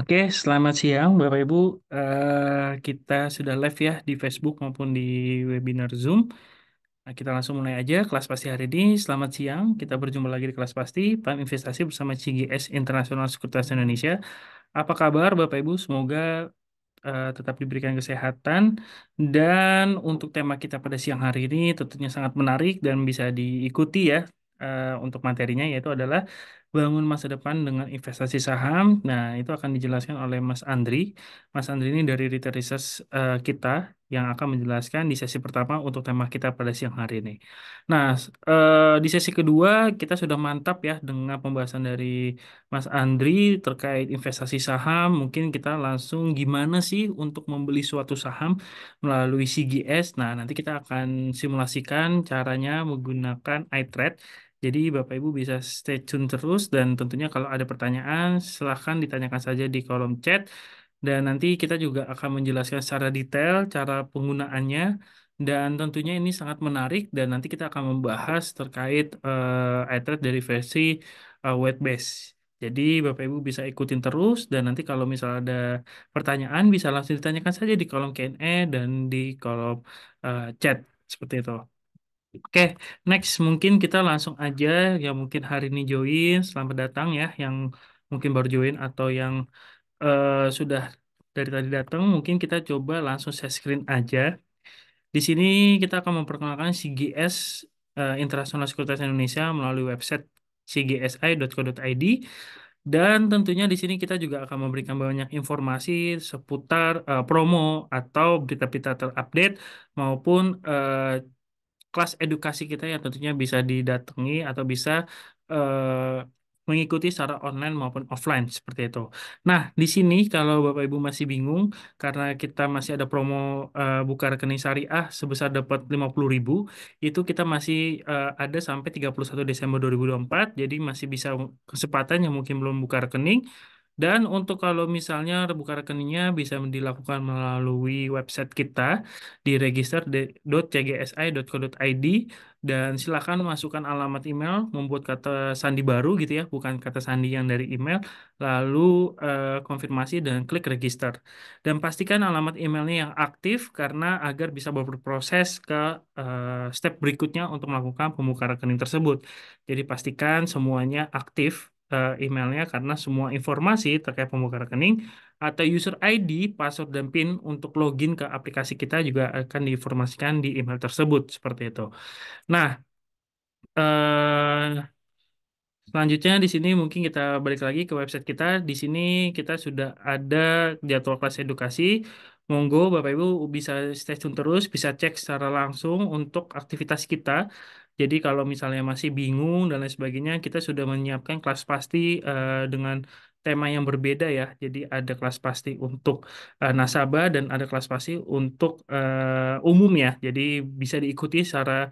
Oke, selamat siang Bapak Ibu. Uh, kita sudah live ya di Facebook maupun di webinar Zoom. Nah, kita langsung mulai aja kelas pasti hari ini. Selamat siang. Kita berjumpa lagi di kelas pasti Pam Investasi bersama CGS Internasional Sekuritas Indonesia. Apa kabar Bapak Ibu? Semoga uh, tetap diberikan kesehatan dan untuk tema kita pada siang hari ini tentunya sangat menarik dan bisa diikuti ya uh, untuk materinya yaitu adalah bangun masa depan dengan investasi saham. Nah, itu akan dijelaskan oleh Mas Andri. Mas Andri ini dari Retail Research uh, kita yang akan menjelaskan di sesi pertama untuk tema kita pada siang hari ini. Nah, uh, di sesi kedua kita sudah mantap ya dengan pembahasan dari Mas Andri terkait investasi saham. Mungkin kita langsung gimana sih untuk membeli suatu saham melalui CGS. Nah, nanti kita akan simulasikan caranya menggunakan iTrade jadi Bapak Ibu bisa stay tune terus dan tentunya kalau ada pertanyaan silahkan ditanyakan saja di kolom chat dan nanti kita juga akan menjelaskan secara detail cara penggunaannya dan tentunya ini sangat menarik dan nanti kita akan membahas terkait uh, eh, iTrade dari versi uh, eh, web base. Jadi Bapak Ibu bisa ikutin terus dan nanti kalau misal ada pertanyaan bisa langsung ditanyakan saja di kolom Q&A dan di kolom uh, chat seperti itu. Oke, next mungkin kita langsung aja ya mungkin hari ini join, selamat datang ya yang mungkin baru join atau yang uh, sudah dari tadi datang, mungkin kita coba langsung share screen aja. Di sini kita akan memperkenalkan CGS uh, eh, International Sekuritas Indonesia melalui website cgsi.co.id dan tentunya di sini kita juga akan memberikan banyak informasi seputar uh, promo atau berita-berita terupdate maupun uh, kelas edukasi kita yang tentunya bisa didatangi atau bisa uh, mengikuti secara online maupun offline seperti itu. Nah, di sini kalau Bapak Ibu masih bingung karena kita masih ada promo uh, buka rekening syariah sebesar dapat 50.000, itu kita masih uh, ada sampai 31 Desember 2024. Jadi masih bisa kesempatan yang mungkin belum buka rekening dan untuk kalau misalnya buka rekeningnya bisa dilakukan melalui website kita di register.cgsi.co.id dan silakan masukkan alamat email, membuat kata sandi baru gitu ya, bukan kata sandi yang dari email, lalu uh, konfirmasi dan klik register. Dan pastikan alamat emailnya yang aktif karena agar bisa berproses ke uh, step berikutnya untuk melakukan pembuka rekening tersebut. Jadi pastikan semuanya aktif uh, emailnya karena semua informasi terkait pembuka rekening atau user ID, password dan PIN untuk login ke aplikasi kita juga akan diinformasikan di email tersebut seperti itu. Nah, uh, Selanjutnya di sini mungkin kita balik lagi ke website kita. Di sini kita sudah ada jadwal kelas edukasi. Monggo Bapak Ibu bisa stay tune terus, bisa cek secara langsung untuk aktivitas kita jadi kalau misalnya masih bingung dan lain sebagainya, kita sudah menyiapkan kelas pasti uh, dengan tema yang berbeda ya. Jadi ada kelas pasti untuk uh, nasabah dan ada kelas pasti untuk uh, umum ya. Jadi bisa diikuti secara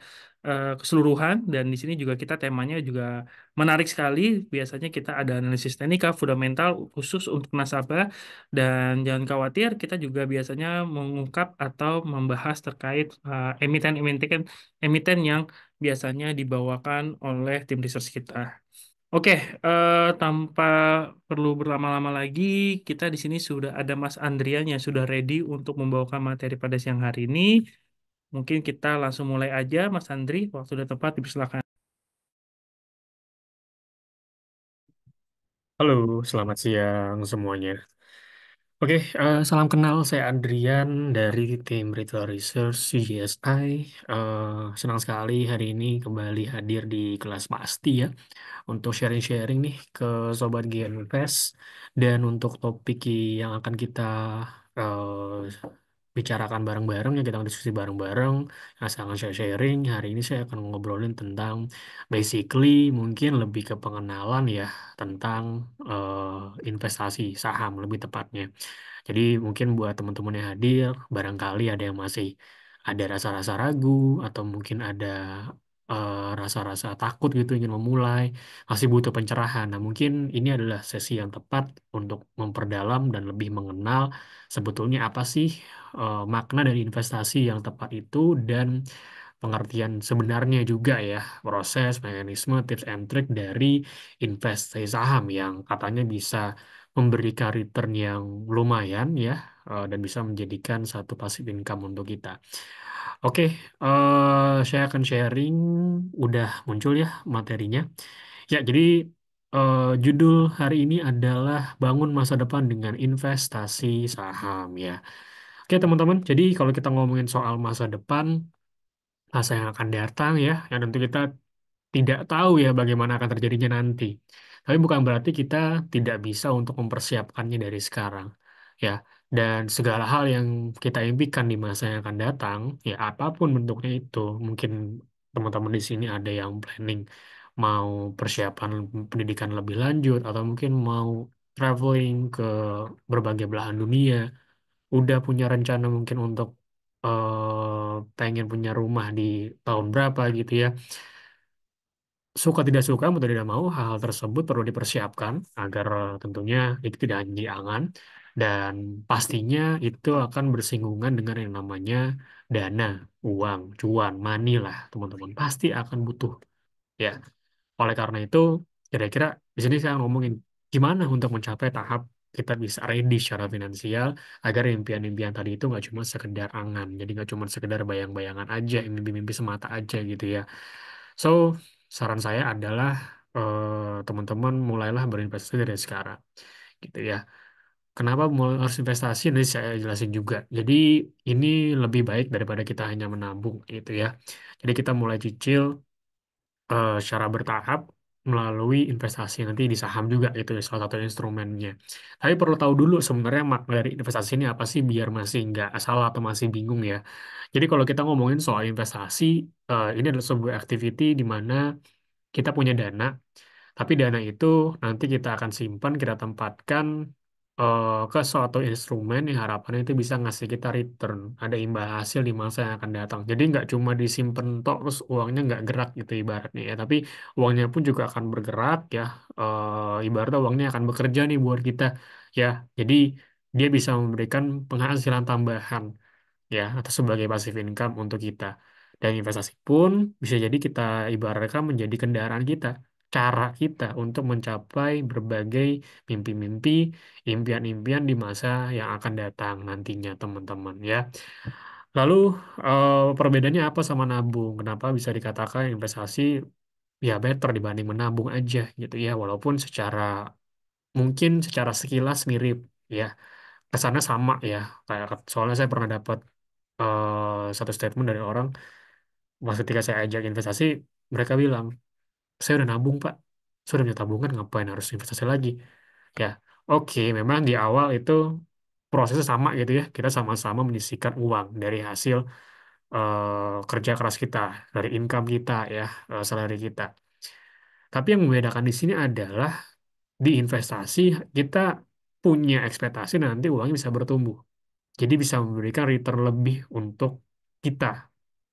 keseluruhan dan di sini juga kita temanya juga menarik sekali. Biasanya kita ada analisis teknikal fundamental khusus untuk nasabah dan jangan khawatir kita juga biasanya mengungkap atau membahas terkait emiten-emiten emiten yang biasanya dibawakan oleh tim research kita. Oke, uh, tanpa perlu berlama-lama lagi, kita di sini sudah ada Mas Andrian yang sudah ready untuk membawakan materi pada siang hari ini. Mungkin kita langsung mulai aja, Mas Andri. Waktu sudah tepat, dipersilakan. Halo, selamat siang semuanya. Oke, uh, salam kenal. Saya Adrian dari tim Retail Research CGSI. Uh, eh, senang sekali hari ini kembali hadir di kelas Pasti ya untuk sharing-sharing nih ke Sobat GN dan untuk topik yang akan kita uh, bicarakan bareng-bareng, ya kita diskusi bareng-bareng, nah, saya akan sharing. Hari ini saya akan ngobrolin tentang basically mungkin lebih ke pengenalan ya tentang uh, investasi saham lebih tepatnya. Jadi mungkin buat teman-teman yang hadir, barangkali ada yang masih ada rasa-rasa ragu atau mungkin ada rasa eh, rasa-rasa takut gitu ingin memulai masih butuh pencerahan. Nah mungkin ini adalah sesi yang tepat untuk memperdalam dan lebih mengenal sebetulnya apa sih uh, makna dari investasi yang tepat itu dan pengertian sebenarnya juga ya proses mekanisme tips and trick dari investasi saham yang katanya bisa memberikan return yang lumayan ya uh, dan bisa menjadikan satu passive income untuk kita. Oke, uh, saya akan sharing. Udah muncul ya materinya. Ya, jadi uh, judul hari ini adalah Bangun Masa Depan dengan Investasi Saham ya. Oke, teman-teman. Jadi kalau kita ngomongin soal masa depan, masa yang akan datang ya, yang tentu kita tidak tahu ya bagaimana akan terjadinya nanti. Tapi bukan berarti kita tidak bisa untuk mempersiapkannya dari sekarang. Ya, dan segala hal yang kita impikan di masa yang akan datang, ya apapun bentuknya itu, mungkin teman-teman di sini ada yang planning mau persiapan pendidikan lebih lanjut, atau mungkin mau traveling ke berbagai belahan dunia, udah punya rencana mungkin untuk uh, pengen punya rumah di tahun berapa gitu ya suka tidak suka mau tidak mau hal-hal tersebut perlu dipersiapkan agar tentunya itu tidak hanya angan dan pastinya itu akan bersinggungan dengan yang namanya dana, uang, cuan, money lah teman-teman. Pasti akan butuh. Ya. Oleh karena itu, kira-kira di sini saya ngomongin gimana untuk mencapai tahap kita bisa ready secara finansial agar impian-impian tadi itu nggak cuma sekedar angan. Jadi nggak cuma sekedar bayang-bayangan aja, mimpi-mimpi semata aja gitu ya. So, saran saya adalah eh, teman-teman uh, mulailah berinvestasi dari sekarang gitu ya Kenapa mulai harus investasi? Nanti saya jelasin juga. Jadi ini lebih baik daripada kita hanya menabung itu ya. Jadi kita mulai cicil uh, secara bertahap melalui investasi nanti di saham juga itu ya, salah satu instrumennya. Tapi perlu tahu dulu sebenarnya makna dari investasi ini apa sih biar masih nggak asal atau masih bingung ya. Jadi kalau kita ngomongin soal investasi, uh, ini adalah sebuah activity di mana kita punya dana, tapi dana itu nanti kita akan simpan, kita tempatkan uh, ke suatu instrumen yang harapannya itu bisa ngasih kita return, ada imbal hasil di masa yang akan datang. Jadi nggak cuma disimpan tok terus uangnya nggak gerak gitu ibaratnya ya, tapi uangnya pun juga akan bergerak ya. Uh, ibaratnya uangnya akan bekerja nih buat kita ya. Jadi dia bisa memberikan penghasilan tambahan ya atau sebagai passive income untuk kita. Dan investasi pun bisa jadi kita ibaratkan menjadi kendaraan kita cara kita untuk mencapai berbagai mimpi-mimpi, impian-impian di masa yang akan datang nantinya, teman-teman ya. Lalu uh, perbedaannya apa sama nabung? Kenapa bisa dikatakan investasi ya better dibanding menabung aja gitu ya, walaupun secara mungkin secara sekilas mirip ya. Kesannya sama ya. Kayak soalnya saya pernah dapat uh, satu statement dari orang pas ketika saya ajak investasi, mereka bilang saya udah nabung pak saya udah punya tabungan ngapain harus investasi lagi ya oke memang di awal itu prosesnya sama gitu ya kita sama-sama menyisikan uang dari hasil uh, kerja keras kita dari income kita ya uh, salary kita tapi yang membedakan di sini adalah di investasi kita punya ekspektasi nanti uangnya bisa bertumbuh jadi bisa memberikan return lebih untuk kita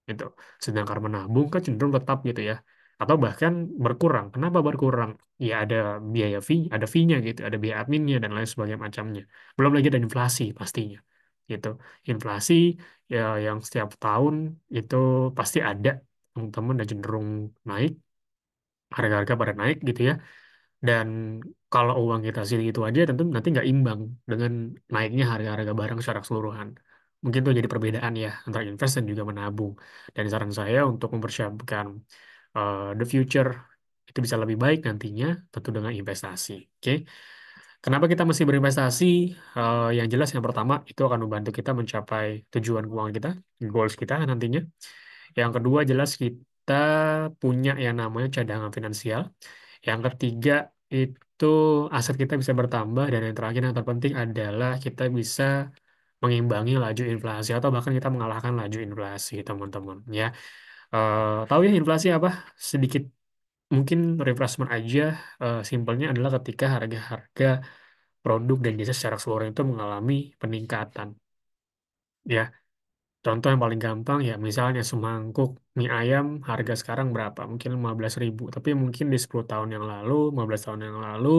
gitu sedangkan menabung kan cenderung tetap gitu ya atau bahkan berkurang. Kenapa berkurang? Ya ada biaya fee, ada fee-nya gitu, ada biaya adminnya dan lain sebagainya macamnya. Belum lagi ada inflasi pastinya gitu. Inflasi ya yang setiap tahun itu pasti ada teman-teman dan cenderung naik, harga-harga pada naik gitu ya. Dan kalau uang kita sini itu aja tentu nanti nggak imbang dengan naiknya harga-harga barang secara keseluruhan mungkin itu jadi perbedaan ya antara invest dan juga menabung. Dan saran saya untuk mempersiapkan uh, the future itu bisa lebih baik nantinya tentu dengan investasi. Oke. Okay? Kenapa kita mesti berinvestasi? Uh, yang jelas yang pertama itu akan membantu kita mencapai tujuan keuangan kita, goals kita nantinya. Yang kedua jelas kita punya yang namanya cadangan finansial. Yang ketiga itu aset kita bisa bertambah dan yang terakhir yang terpenting adalah kita bisa mengimbangi laju inflasi atau bahkan kita mengalahkan laju inflasi, teman-teman ya. Uh, tahu ya inflasi apa? Sedikit mungkin refreshment aja. Uh, simpelnya adalah ketika harga-harga produk dan jasa secara keseluruhan itu mengalami peningkatan. Ya, contoh yang paling gampang ya misalnya semangkuk mie ayam harga sekarang berapa? Mungkin ribu tapi mungkin di 10 tahun yang lalu, 15 tahun yang lalu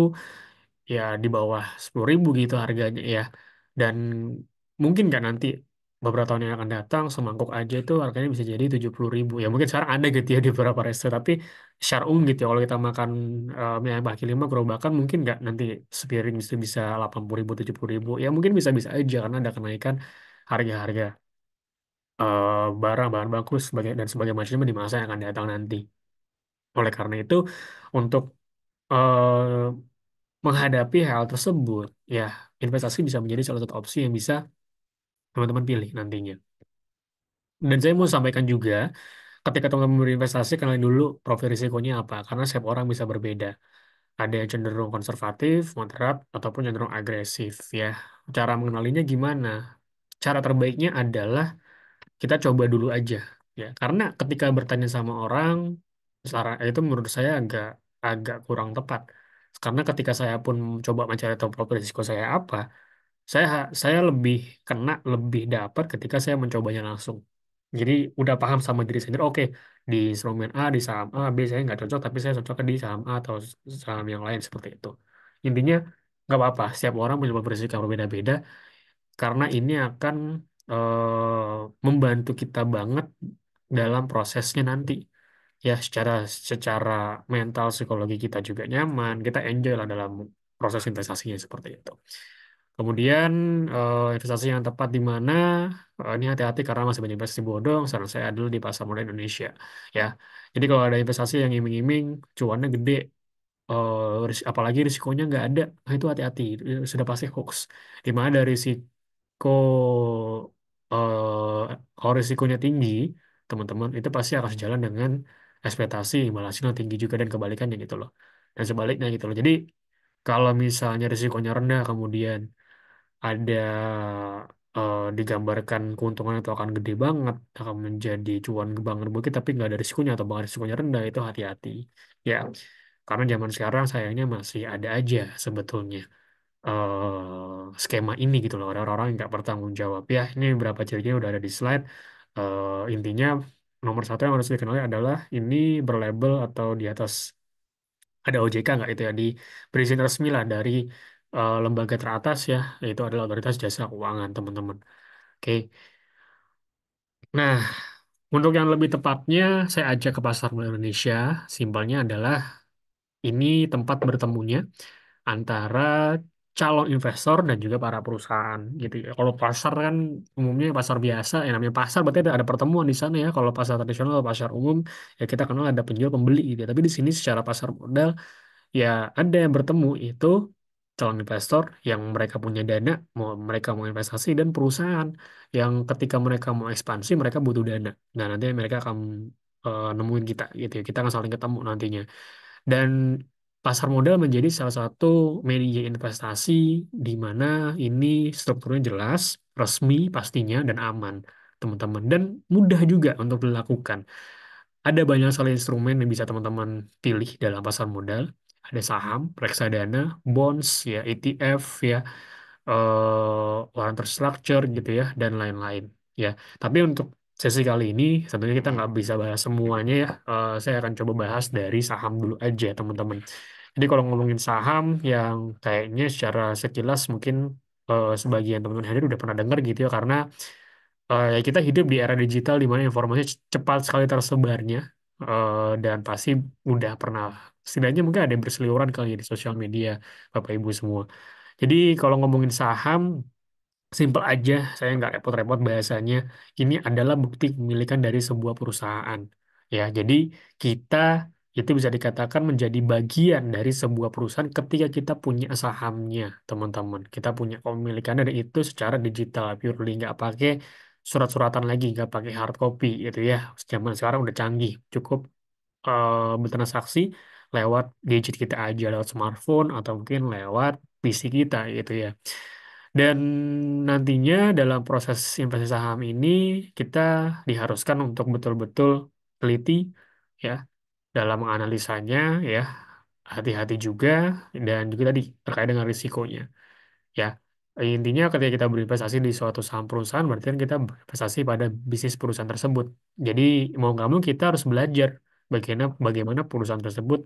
ya di bawah ribu gitu harganya ya. Dan mungkin nggak nanti beberapa tahun yang akan datang semangkuk aja itu harganya bisa jadi tujuh puluh ribu Ya mungkin sekarang ada gitu ya di beberapa resto tapi umum gitu ya kalau kita makan uh, eh, mie ayam kaki lima gerobakan mungkin nggak nanti sepiring itu bisa delapan puluh ribu tujuh puluh ribu Ya mungkin bisa-bisa aja karena ada kenaikan harga-harga uh, barang bahan baku sebagai dan sebagai macamnya di masa yang akan datang nanti. Oleh karena itu untuk uh, menghadapi hal tersebut, ya investasi bisa menjadi salah satu opsi yang bisa teman-teman pilih nantinya. Dan saya mau sampaikan juga, ketika teman-teman berinvestasi, kenali dulu profil risikonya apa, karena setiap orang bisa berbeda. Ada yang cenderung konservatif, moderat, ataupun cenderung agresif. ya. Cara mengenalinya gimana? Cara terbaiknya adalah kita coba dulu aja. ya. Karena ketika bertanya sama orang, saran itu menurut saya agak agak kurang tepat. Karena ketika saya pun coba mencari tahu profil risiko saya apa, saya saya lebih kena lebih dapat ketika saya mencobanya langsung jadi udah paham sama diri sendiri oke di instrumen A di saham A B saya nggak cocok tapi saya cocok di saham A atau saham yang lain seperti itu intinya nggak apa-apa setiap orang punya bersikap berbeda-beda karena ini akan eh, membantu kita banget dalam prosesnya nanti ya secara secara mental psikologi kita juga nyaman kita enjoy lah dalam proses investasinya seperti itu Kemudian eh, investasi yang tepat di mana eh, ini hati-hati karena masih banyak investasi bodong. Saran saya adalah di pasar modal Indonesia, ya. Jadi kalau ada investasi yang iming-iming cuannya gede, eh, ris- apalagi risikonya nggak ada, nah itu hati-hati. Sudah pasti hoax. Di mana dari risiko eh, kalau risikonya tinggi, teman-teman itu pasti akan sejalan dengan ekspektasi imbal hasil yang tinggi juga dan kebalikannya gitu loh. Dan sebaliknya gitu loh. Jadi kalau misalnya risikonya rendah kemudian ada eh, digambarkan keuntungan itu akan gede banget, akan menjadi cuan banget buat kita, tapi nggak ada risikonya atau bahkan risikonya rendah, itu hati-hati. Ya, karena zaman sekarang sayangnya masih ada aja sebetulnya eh, skema ini gitu loh, orang-orang yang nggak bertanggung jawab. Ya, ini beberapa cirinya udah ada di slide. Eh, intinya nomor satu yang harus dikenali adalah ini berlabel atau di atas ada OJK nggak itu ya di perizinan resmi lah dari uh, lembaga teratas ya, yaitu adalah otoritas jasa keuangan, teman-teman. Oke. Nah, untuk yang lebih tepatnya saya ajak ke pasar modal Indonesia. Simpelnya adalah ini tempat bertemunya antara calon investor dan juga para perusahaan gitu ya. Kalau pasar kan umumnya pasar biasa, yang namanya pasar berarti ada, ada pertemuan di sana ya. Kalau pasar tradisional atau pasar umum ya kita kenal ada penjual pembeli gitu. Ya. Tapi di sini secara pasar modal ya ada yang bertemu itu calon investor yang mereka punya dana, mau mereka mau investasi dan perusahaan yang ketika mereka mau ekspansi mereka butuh dana. Nah, nanti mereka akan uh, nemuin kita gitu ya. Kita akan saling ketemu nantinya. Dan pasar modal menjadi salah satu media investasi di mana ini strukturnya jelas, resmi pastinya dan aman, teman-teman. Dan mudah juga untuk dilakukan. Ada banyak sekali instrumen yang bisa teman-teman pilih dalam pasar modal ada saham, reksadana, bonds, ya ETF, ya eh warrant terstructure gitu ya dan lain-lain ya. Tapi untuk sesi kali ini tentunya kita nggak bisa bahas semuanya ya. Eh, saya akan coba bahas dari saham dulu aja teman-teman. Jadi kalau ngomongin saham yang kayaknya secara sekilas mungkin eh, sebagian teman-teman hadir udah pernah dengar gitu ya karena eh, ya kita hidup di era digital di mana informasi cepat sekali tersebarnya Eh, dan pasti udah pernah setidaknya mungkin ada yang berseliweran kali ya di sosial media Bapak Ibu semua. Jadi kalau ngomongin saham simple aja, saya nggak repot-repot bahasanya. Ini adalah bukti kepemilikan dari sebuah perusahaan. Ya, jadi kita itu bisa dikatakan menjadi bagian dari sebuah perusahaan ketika kita punya sahamnya, teman-teman. Kita punya kepemilikan dan itu secara digital, purely nggak pakai surat-suratan lagi, nggak pakai hard copy gitu ya. Zaman sekarang udah canggih, cukup uh, eh, bertransaksi lewat gadget kita aja, lewat smartphone atau mungkin lewat PC kita gitu ya. Dan nantinya dalam proses investasi saham ini kita diharuskan untuk betul-betul teliti ya dalam menganalisanya ya hati-hati juga dan juga tadi terkait dengan risikonya ya Eh, intinya ketika kita berinvestasi di suatu saham perusahaan, berarti kan kita berinvestasi pada bisnis perusahaan tersebut. Jadi mau nggak mau kita harus belajar bagaimana bagaimana perusahaan tersebut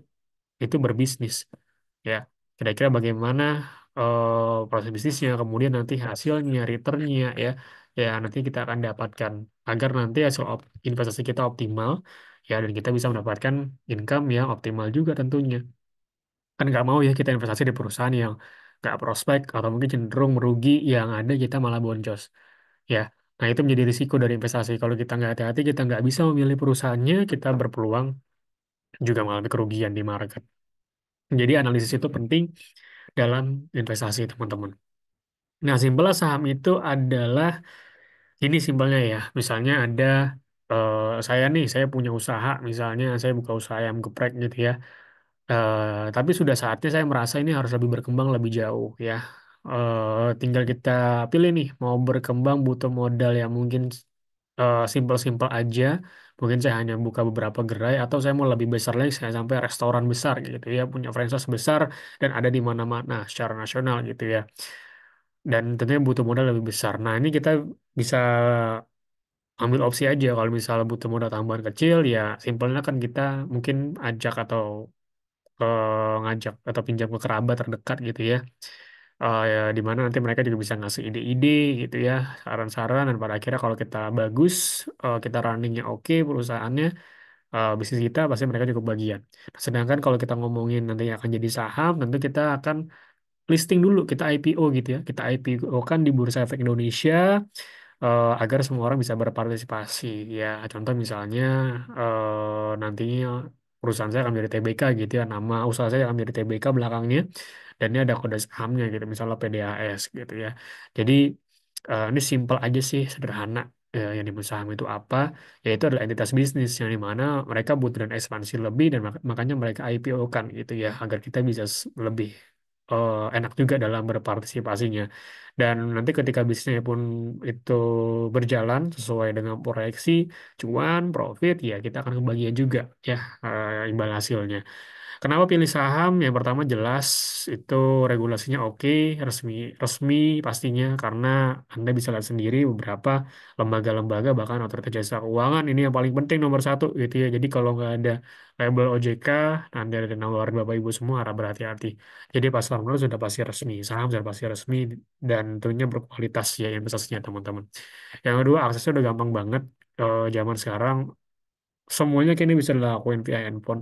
itu berbisnis. Ya, kira-kira bagaimana uh, proses bisnisnya, kemudian nanti hasilnya, returnnya, ya, ya nanti kita akan dapatkan agar nanti hasil op- investasi kita optimal, ya, dan kita bisa mendapatkan income yang optimal juga tentunya. Kan nggak mau ya kita investasi di perusahaan yang nggak prospek atau mungkin cenderung merugi yang ada kita malah boncos ya nah itu menjadi risiko dari investasi kalau kita nggak hati-hati kita nggak bisa memilih perusahaannya kita berpeluang juga mengalami kerugian di market jadi analisis itu penting dalam investasi teman-teman nah simpelnya saham itu adalah ini simpelnya ya misalnya ada eh, saya nih saya punya usaha misalnya saya buka usaha yang geprek gitu ya Uh, tapi sudah saatnya saya merasa ini harus lebih berkembang lebih jauh ya. Uh, tinggal kita pilih nih mau berkembang butuh modal yang mungkin eh, simple-simple aja. Mungkin saya hanya buka beberapa gerai atau saya mau lebih besar lagi saya sampai restoran besar gitu ya, punya franchise besar dan ada di mana-mana secara nasional gitu ya. Dan tentunya butuh modal lebih besar. Nah, ini kita bisa ambil opsi aja kalau misalnya butuh modal tambahan kecil ya simpelnya kan kita mungkin ajak atau uh, ngajak atau pinjam ke kerabat terdekat gitu ya. Uh, ya, di mana nanti mereka juga bisa ngasih ide-ide gitu ya, saran-saran dan pada akhirnya kalau kita bagus, uh, kita runningnya oke, perusahaannya uh, bisnis kita pasti mereka cukup bagian. Sedangkan kalau kita ngomongin nantinya akan jadi saham, tentu kita akan listing dulu, kita IPO gitu ya, kita IPO kan di Bursa Efek Indonesia uh, agar semua orang bisa berpartisipasi. Ya, contoh misalnya uh, nantinya perusahaan saya akan menjadi TBK gitu ya nama usaha saya akan menjadi TBK belakangnya dan ini ada kode sahamnya gitu misalnya PDAS gitu ya jadi uh, ini simple aja sih sederhana uh, yang dimaksud saham itu apa yaitu adalah entitas bisnis yang dimana mereka butuh dan ekspansi lebih dan makanya mereka IPO kan gitu ya agar kita bisa lebih uh, enak juga dalam berpartisipasinya. Dan nanti ketika bisnisnya pun itu berjalan sesuai dengan proyeksi, cuan, profit, ya kita akan kebagian juga ya uh, imbal hasilnya. Kenapa pilih saham? Yang pertama jelas itu regulasinya oke, resmi, resmi pastinya karena Anda bisa lihat sendiri beberapa lembaga-lembaga bahkan otoritas jasa keuangan ini yang paling penting nomor satu gitu ya. Jadi kalau nggak ada label OJK, Anda ada nawar Bapak Ibu semua harap berhati-hati. Jadi pas saham sudah pasti resmi, saham sudah pasti resmi dan tentunya berkualitas ya yang investasinya teman-teman. Yang kedua aksesnya udah gampang banget. E, zaman sekarang semuanya kini bisa dilakukan via handphone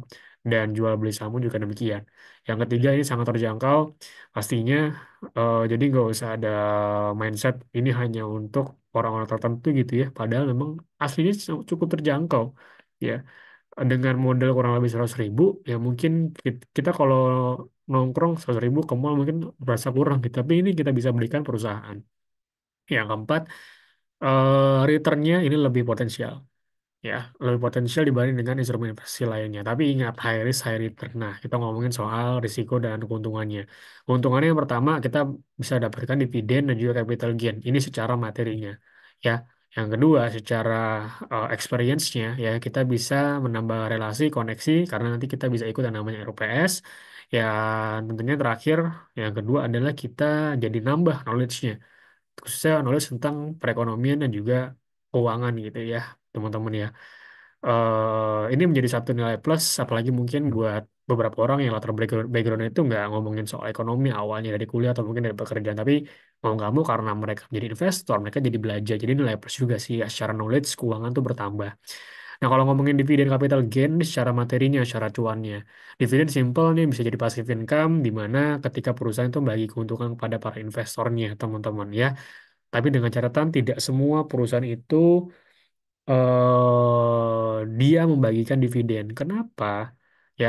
dan jual beli saham juga demikian. Yang ketiga ini sangat terjangkau, pastinya uh, jadi nggak usah ada mindset ini hanya untuk orang-orang tertentu gitu ya. Padahal memang aslinya cukup terjangkau ya dengan modal kurang lebih seratus ribu ya mungkin kita kalau nongkrong seratus ribu ke mall mungkin berasa kurang gitu. Tapi ini kita bisa belikan perusahaan. Yang keempat, uh, returnnya ini lebih potensial ya lebih potensial dibanding dengan instrumen investasi lainnya. Tapi ingat high risk high return. Nah, kita ngomongin soal risiko dan keuntungannya. Keuntungannya yang pertama kita bisa dapatkan dividen dan juga capital gain. Ini secara materinya, ya. Yang kedua, secara uh, experience-nya ya kita bisa menambah relasi, koneksi karena nanti kita bisa ikut yang namanya RPS. Ya, tentunya terakhir yang kedua adalah kita jadi nambah knowledge-nya. Khususnya knowledge tentang perekonomian dan juga keuangan gitu ya teman-teman ya. Uh, ini menjadi satu nilai plus, apalagi mungkin buat beberapa orang yang latar background itu nggak ngomongin soal ekonomi awalnya dari kuliah atau mungkin dari pekerjaan, tapi mau nggak mau karena mereka menjadi investor, mereka jadi belajar, jadi nilai plus juga sih ya. secara knowledge keuangan tuh bertambah. Nah, kalau ngomongin dividen capital gain secara materinya, secara cuannya. Dividen simple nih bisa jadi passive income di mana ketika perusahaan itu membagi keuntungan kepada para investornya, teman-teman ya. Tapi dengan catatan tidak semua perusahaan itu uh, dia membagikan dividen. Kenapa? Ya,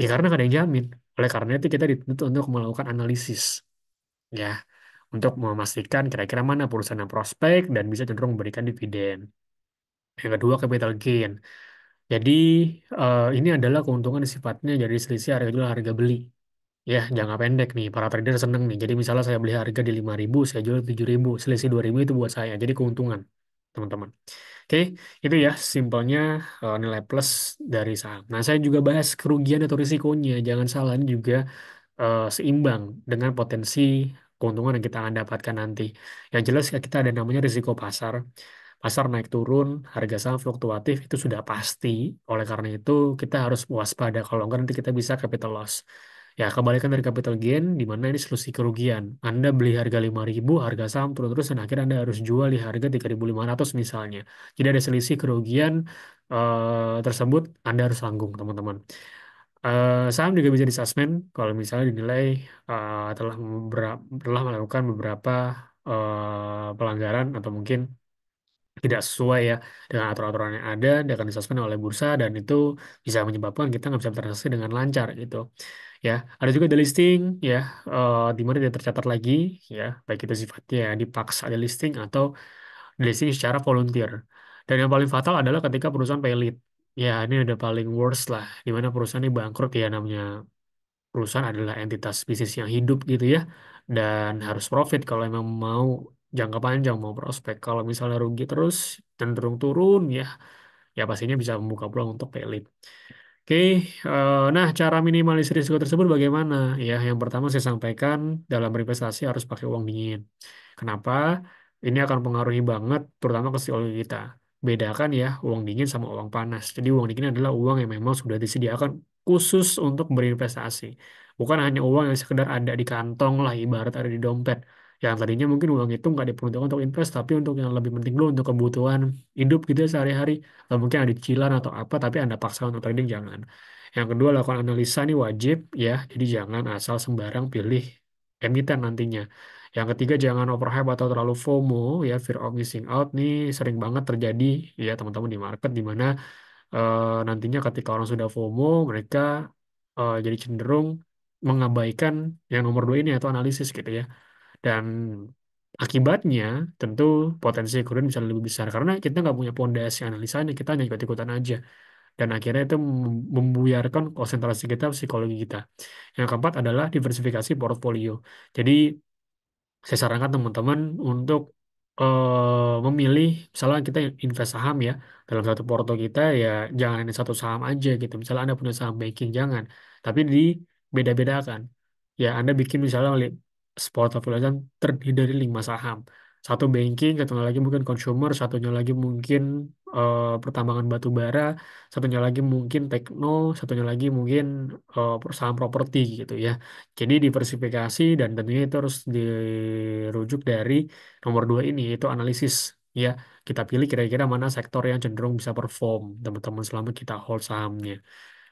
ya karena ada yang jamin. Oleh karena itu kita dituntut untuk melakukan analisis, ya, untuk memastikan kira-kira mana perusahaan yang prospek dan bisa cenderung memberikan dividen. Yang kedua, capital gain. Jadi uh, ini adalah keuntungan sifatnya jadi selisih harga jual harga beli. Ya, jangka pendek nih, para trader seneng nih. Jadi misalnya saya beli harga di 5.000, saya jual 7.000, selisih 2.000 itu buat saya. Jadi keuntungan teman-teman. Oke, itu ya simpelnya eh, nilai plus dari saham. Nah, saya juga bahas kerugian atau risikonya. Jangan salah ini juga uh, seimbang dengan potensi keuntungan yang kita akan dapatkan nanti. Yang jelas ya, kita ada namanya risiko pasar. Pasar naik turun, harga saham fluktuatif itu sudah pasti. Oleh karena itu, kita harus waspada. Kalau enggak nanti kita bisa capital loss. Ya, kebalikan dari capital gain, di mana ini solusi kerugian. Anda beli harga lima ribu, harga saham terus dan akhirnya Anda harus jual di harga tiga ribu lima ratus misalnya. Jadi ada selisih kerugian uh, tersebut, Anda harus tanggung, teman-teman. uh, saham juga bisa disuspend kalau misalnya dinilai uh, telah, telah melakukan beberapa pelanggaran atau mungkin tidak sesuai ya dengan aturan-aturan yang ada, dia akan disuspend oleh bursa dan itu bisa menyebabkan kita nggak bisa bertransaksi dengan lancar gitu ya ada juga delisting, ya uh, di mana dia tercatat lagi ya baik itu sifatnya dipaksa delisting atau delisting secara volunteer dan yang paling fatal adalah ketika perusahaan pelit ya ini udah paling worst lah di mana perusahaan ini bangkrut ya namanya perusahaan adalah entitas bisnis yang hidup gitu ya dan harus profit kalau memang mau jangka panjang mau prospek kalau misalnya rugi terus cenderung turun ya ya pastinya bisa membuka peluang untuk pelit Oke, okay. Eh, nah cara minimalis risiko tersebut bagaimana? Ya, yang pertama saya sampaikan dalam berinvestasi harus pakai uang dingin. Kenapa? Ini akan mempengaruhi banget terutama ke psikologi kita. Bedakan ya uang dingin sama uang panas. Jadi uang dingin adalah uang yang memang sudah disediakan khusus untuk berinvestasi. Bukan hanya uang yang sekedar ada di kantong lah ibarat ada di dompet yang tadinya mungkin uang itu nggak diperuntukkan untuk invest tapi untuk yang lebih penting lo untuk kebutuhan hidup gitu ya sehari-hari atau mungkin ada cicilan atau apa tapi anda paksa untuk trading jangan yang kedua lakukan analisa nih wajib ya jadi jangan asal sembarang pilih emiten nantinya yang ketiga jangan overhype atau terlalu FOMO ya fear of missing out nih sering banget terjadi ya teman-teman di market di mana uh, nantinya ketika orang sudah FOMO mereka uh, jadi cenderung mengabaikan yang nomor dua ini atau analisis gitu ya dan akibatnya tentu potensi kerugian bisa lebih besar karena kita nggak punya pondasi analisanya, kita hanya ikut-ikutan aja. Dan akhirnya itu membuyarkan konsentrasi kita, psikologi kita. Yang keempat adalah diversifikasi portfolio. Jadi saya sarankan teman-teman untuk uh, memilih misalnya kita invest saham ya dalam satu porto kita ya jangan hanya satu saham aja gitu misalnya anda punya saham banking jangan tapi di beda-bedakan ya anda bikin misalnya spot portofolio terdiri dari lima saham. Satu banking, satunya lagi mungkin consumer, satunya lagi mungkin uh, pertambangan batu bara, satunya lagi mungkin tekno, satunya lagi mungkin uh, eh, saham properti gitu ya. Jadi diversifikasi dan tentunya itu harus dirujuk dari nomor dua ini, yaitu analisis ya kita pilih kira-kira mana sektor yang cenderung bisa perform teman-teman selama kita hold sahamnya.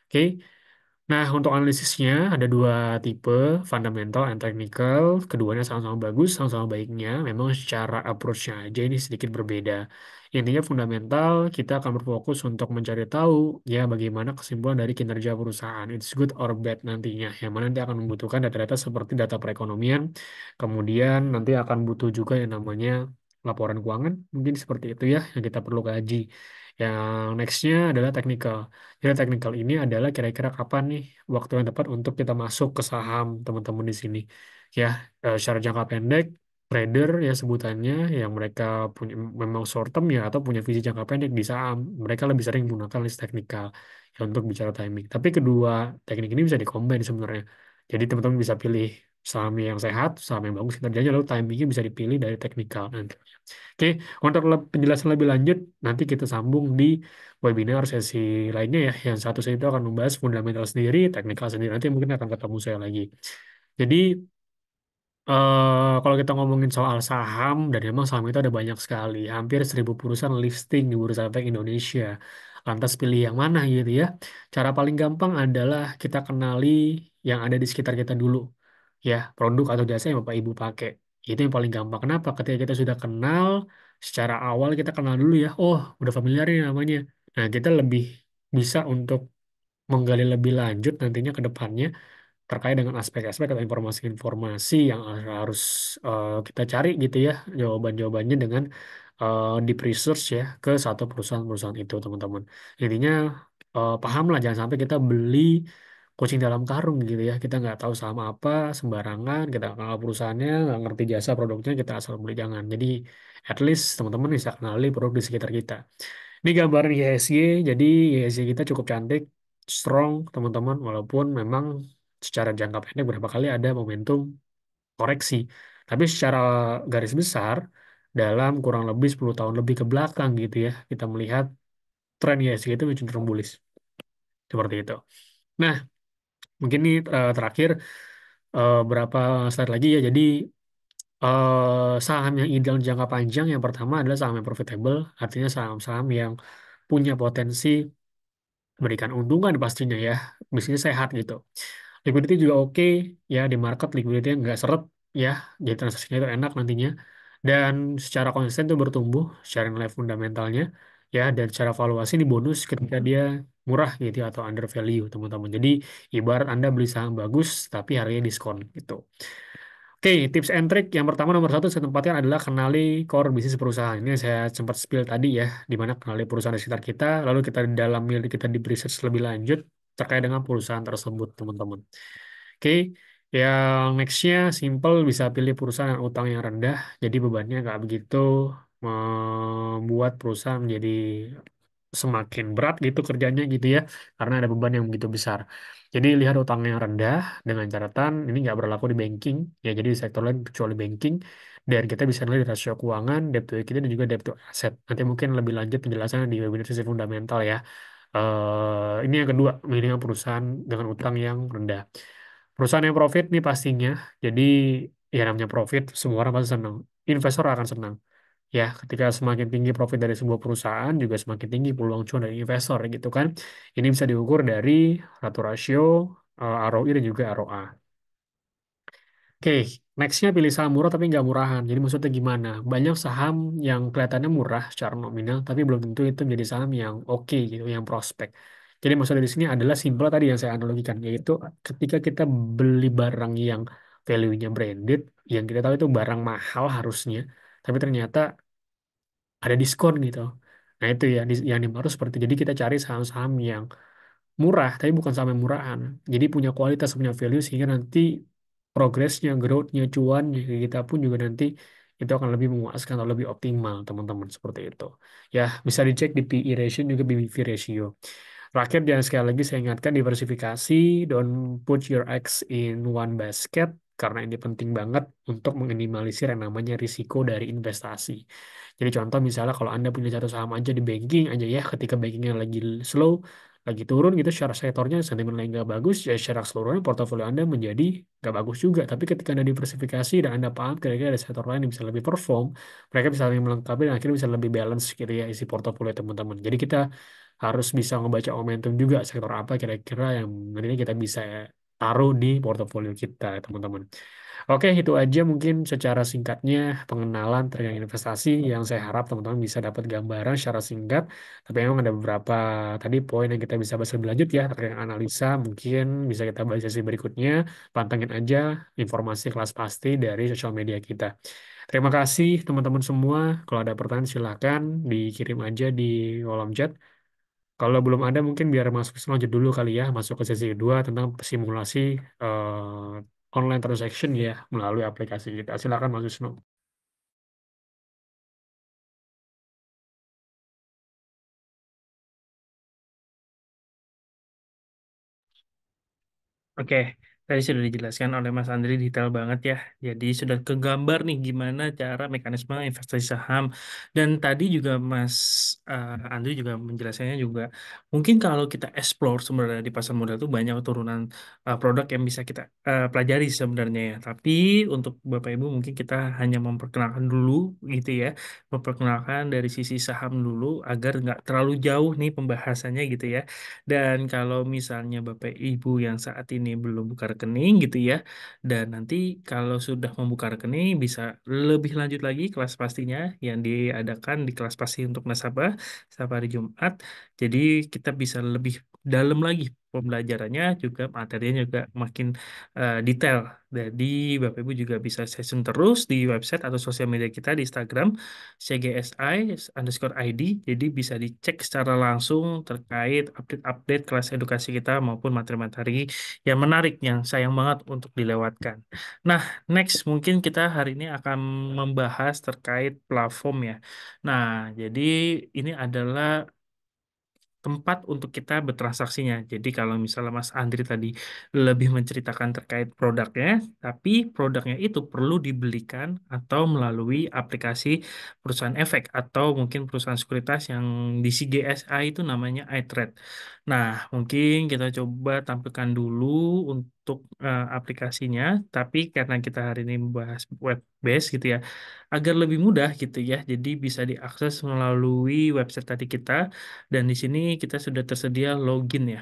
Oke, okay? Nah, untuk analisisnya ada dua tipe, fundamental and technical. Keduanya sama-sama bagus, sama-sama baiknya. Memang secara approach-nya aja ini sedikit berbeda. Intinya fundamental kita akan berfokus untuk mencari tahu ya bagaimana kesimpulan dari kinerja perusahaan. It's good or bad nantinya. Yang mana nanti akan membutuhkan data-data seperti data perekonomian. Kemudian nanti akan butuh juga yang namanya laporan keuangan. Mungkin seperti itu ya yang kita perlu kaji. Yang nextnya adalah technical. Jadi technical ini adalah kira-kira kapan nih waktu yang tepat untuk kita masuk ke saham teman-teman di sini. Ya, eh, secara jangka pendek, trader ya sebutannya yang mereka punya memang short term ya atau punya visi jangka pendek di saham, mereka lebih sering menggunakan list technical ya, untuk bicara timing. Tapi kedua teknik ini bisa dikombin sebenarnya. Jadi teman-teman bisa pilih saham yang sehat, saham yang bagus kinerjanya, lalu timingnya bisa dipilih dari teknikal nantinya. Oke, untuk penjelasan lebih lanjut, nanti kita sambung di webinar sesi lainnya ya, yang satu sesi itu akan membahas fundamental sendiri, teknikal sendiri, nanti mungkin akan ketemu saya lagi. Jadi, Uh, kalau kita ngomongin soal saham, dan memang saham itu ada banyak sekali. Hampir seribu perusahaan listing di Bursa Efek Indonesia. Lantas pilih yang mana gitu ya. Cara paling gampang adalah kita kenali yang ada di sekitar kita dulu ya produk atau jasa yang Bapak Ibu pakai. Itu yang paling gampang. Kenapa? Ketika kita sudah kenal, secara awal kita kenal dulu ya, oh udah familiar ini namanya. Nah kita lebih bisa untuk menggali lebih lanjut nantinya ke depannya terkait dengan aspek-aspek atau informasi-informasi yang harus uh, kita cari gitu ya jawaban-jawabannya dengan uh, deep research ya ke satu perusahaan-perusahaan itu teman-teman intinya uh, eh, pahamlah jangan sampai kita beli kucing dalam karung gitu ya kita nggak tahu saham apa sembarangan kita nggak tahu perusahaannya nggak ngerti jasa produknya kita asal beli jangan jadi at least teman-teman bisa kenali produk di sekitar kita ini gambaran IHSG jadi IHSG kita cukup cantik strong teman-teman walaupun memang secara jangka pendek berapa kali ada momentum koreksi tapi secara garis besar dalam kurang lebih 10 tahun lebih ke belakang gitu ya kita melihat tren IHSG itu cenderung bullish seperti itu nah mungkin ini uh, eh, terakhir eh, berapa slide lagi ya. Jadi eh, saham yang ideal jangka panjang yang pertama adalah saham yang profitable, artinya saham-saham yang punya potensi memberikan untungan pastinya ya, bisnisnya sehat gitu. Liquidity juga oke ya di market liquidity nggak seret ya, jadi transaksinya itu enak nantinya dan secara konsisten itu bertumbuh secara nilai fundamentalnya ya dan secara valuasi ini bonus ketika dia murah gitu ya, atau under value teman-teman. Jadi ibarat Anda beli saham bagus tapi harganya diskon gitu. Oke, okay, tips and trick yang pertama nomor satu saya tempatkan adalah kenali core bisnis perusahaan. Ini saya sempat spill tadi ya, di mana kenali perusahaan di sekitar kita, lalu kita dalam di milik kita di research lebih lanjut terkait dengan perusahaan tersebut, teman-teman. Oke, okay. yang nextnya simple bisa pilih perusahaan yang utang yang rendah, jadi bebannya nggak begitu membuat perusahaan menjadi semakin berat gitu kerjanya gitu ya karena ada beban yang begitu besar. Jadi lihat utangnya yang rendah dengan catatan ini nggak berlaku di banking ya jadi di sektor lain kecuali banking dan kita bisa melihat rasio keuangan, debt to equity dan juga debt to asset. Nanti mungkin lebih lanjut penjelasan di webinar sisi fundamental ya. Uh, ini yang kedua, minimal perusahaan dengan utang yang rendah. Perusahaan yang profit nih pastinya. Jadi ya namanya profit semua orang pasti senang. Investor akan senang ya ketika semakin tinggi profit dari sebuah perusahaan juga semakin tinggi peluang cuan dari investor gitu kan ini bisa diukur dari ratu rasio uh, eh, ROI dan juga ROA oke okay, nextnya pilih saham murah tapi nggak murahan jadi maksudnya gimana banyak saham yang kelihatannya murah secara nominal tapi belum tentu itu menjadi saham yang oke okay, gitu yang prospek jadi maksudnya di sini adalah simpel tadi yang saya analogikan yaitu ketika kita beli barang yang value-nya branded yang kita tahu itu barang mahal harusnya tapi ternyata ada diskon gitu. Nah itu ya yang dimaksud seperti jadi kita cari saham-saham yang murah tapi bukan saham murahan. Jadi punya kualitas punya value sehingga nanti progresnya, growthnya, cuannya kita pun juga nanti itu akan lebih memuaskan atau lebih optimal teman-teman seperti itu. Ya bisa dicek di PE ratio juga BBV ratio. Terakhir jangan sekali lagi saya ingatkan diversifikasi, don't put your eggs in one basket karena ini penting banget untuk meminimalisir yang namanya risiko dari investasi. Jadi contoh misalnya kalau Anda punya satu saham aja di banking aja ya, ketika bankingnya lagi slow, lagi turun gitu secara sektornya sentimen lain nggak bagus ya secara keseluruhan portofolio Anda menjadi nggak bagus juga tapi ketika Anda diversifikasi dan Anda paham kira-kira ada sektor lain yang bisa lebih perform mereka bisa lebih melengkapi dan akhirnya bisa lebih balance gitu ya isi portofolio teman-teman jadi kita harus bisa ngebaca momentum juga sektor apa kira-kira yang nantinya kita bisa taruh di portofolio kita, teman-teman. Oke, itu aja mungkin secara singkatnya pengenalan terkait investasi yang saya harap teman-teman bisa dapat gambaran secara singkat. Tapi memang ada beberapa tadi poin yang kita bisa bahas lebih lanjut ya terkait analisa. Mungkin bisa kita bahas sesi berikutnya. Pantengin aja informasi kelas pasti dari sosial media kita. Terima kasih teman-teman semua. Kalau ada pertanyaan silahkan dikirim aja di kolom chat. Kalau belum ada, mungkin biar Mas Wisnu lanjut dulu kali ya, masuk ke sesi kedua tentang simulasi uh, online transaction ya melalui aplikasi kita. Silakan Mas Wisnu. Oke, Tadi sudah dijelaskan oleh Mas Andri detail banget ya. Jadi sudah kegambar nih gimana cara mekanisme investasi saham. Dan tadi juga Mas uh, Andri juga menjelaskannya juga mungkin kalau kita explore sebenarnya di pasar modal itu banyak turunan uh, produk yang bisa kita uh, pelajari sebenarnya ya. Tapi untuk Bapak Ibu mungkin kita hanya memperkenalkan dulu gitu ya. Memperkenalkan dari sisi saham dulu agar nggak terlalu jauh nih pembahasannya gitu ya. Dan kalau misalnya Bapak Ibu yang saat ini belum buka rekening gitu ya. Dan nanti kalau sudah membuka rekening bisa lebih lanjut lagi kelas pastinya yang diadakan di kelas pasti untuk nasabah setiap hari Jumat. Jadi kita bisa lebih dalam lagi pembelajarannya juga materinya juga makin uh, detail. Jadi Bapak Ibu juga bisa session terus di website atau sosial media kita di Instagram cgsi underscore ID. Jadi bisa dicek secara langsung terkait update-update kelas edukasi kita maupun materi-materi yang menarik yang sayang banget untuk dilewatkan. Nah, next mungkin kita hari ini akan membahas terkait platform ya. Nah, jadi ini adalah tempat untuk kita bertransaksinya. Jadi kalau misalnya Mas Andri tadi lebih menceritakan terkait produknya, tapi produknya itu perlu dibelikan atau melalui aplikasi perusahaan efek atau mungkin perusahaan sekuritas yang di CGSI itu namanya iTrade. Nah, mungkin kita coba tampilkan dulu untuk untuk uh, eh, aplikasinya, tapi karena kita hari ini membahas web base gitu ya, agar lebih mudah gitu ya, jadi bisa diakses melalui website tadi kita, dan di sini kita sudah tersedia login ya.